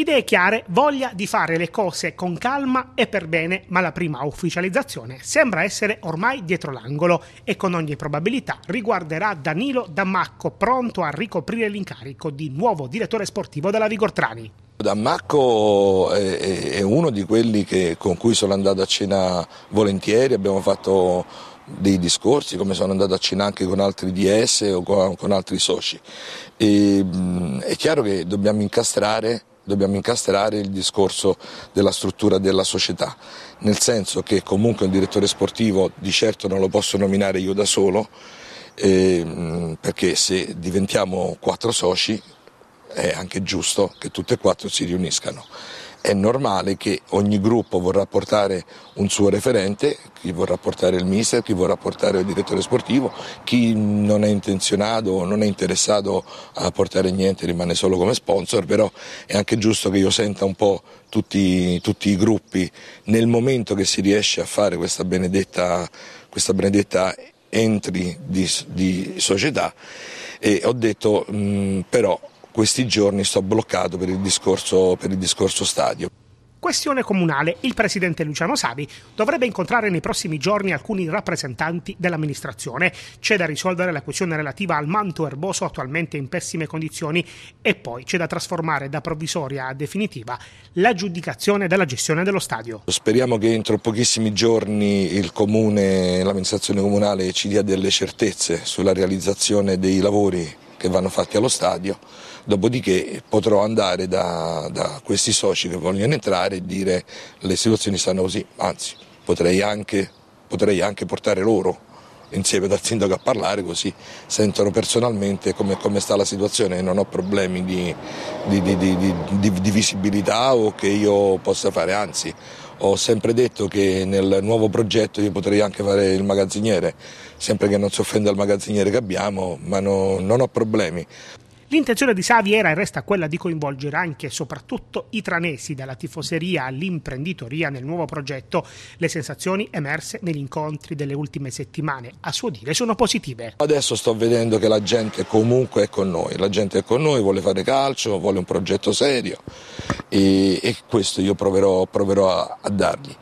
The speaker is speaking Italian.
idee chiare, voglia di fare le cose con calma e per bene, ma la prima ufficializzazione sembra essere ormai dietro l'angolo e con ogni probabilità riguarderà Danilo Dammacco, pronto a ricoprire l'incarico di nuovo direttore sportivo della Vigortrani. Dammacco è, uno di quelli che, con cui sono andato a cena volentieri, abbiamo fatto dei discorsi come sono andato a cena anche con altri DS o con, altri soci. E, mm, è chiaro che dobbiamo incastrare dobbiamo incastrare il discorso della struttura della società, nel senso che comunque un direttore sportivo di certo non lo posso nominare io da solo, eh, perché se diventiamo quattro soci è anche giusto che tutte e quattro si riuniscano è normale che ogni gruppo vorrà portare un suo referente, chi vorrà portare il mister, chi vorrà portare il direttore sportivo, chi non è intenzionato o non è interessato a portare niente rimane solo come sponsor, però è anche giusto che io senta un po' tutti, tutti i gruppi nel momento che si riesce a fare questa benedetta, questa benedetta entry di, di società e ho detto mh, però questi giorni sto bloccato per il discorso, per il discorso stadio. Questione comunale. Il presidente Luciano Savi dovrebbe incontrare nei prossimi giorni alcuni rappresentanti dell'amministrazione. C'è da risolvere la questione relativa al manto erboso attualmente in pessime condizioni e poi c'è da trasformare da provvisoria a definitiva l'aggiudicazione della gestione dello stadio. Speriamo che entro pochissimi giorni il comune, l'amministrazione comunale ci dia delle certezze sulla realizzazione dei lavori che vanno fatti allo stadio, dopodiché potrò andare da, da questi soci che vogliono entrare e dire le situazioni stanno così, anzi potrei anche, potrei anche portare loro insieme dal sindaco a parlare così sentono personalmente come, come sta la situazione e non ho problemi di, di, di, di, visibilità o che io possa fare, anzi ho sempre detto che nel nuovo progetto io potrei anche fare il magazziniere, sempre che non si offenda il magazziniere che abbiamo, ma no, non ho problemi. L'intenzione di Savi era e resta quella di coinvolgere anche e soprattutto i tranesi, dalla tifoseria all'imprenditoria nel nuovo progetto. Le sensazioni emerse negli incontri delle ultime settimane, a suo dire, sono positive. Adesso sto vedendo che la gente comunque è con noi, la gente è con noi, vuole fare calcio, vuole un progetto serio e, e questo io proverò, proverò a, a dargli.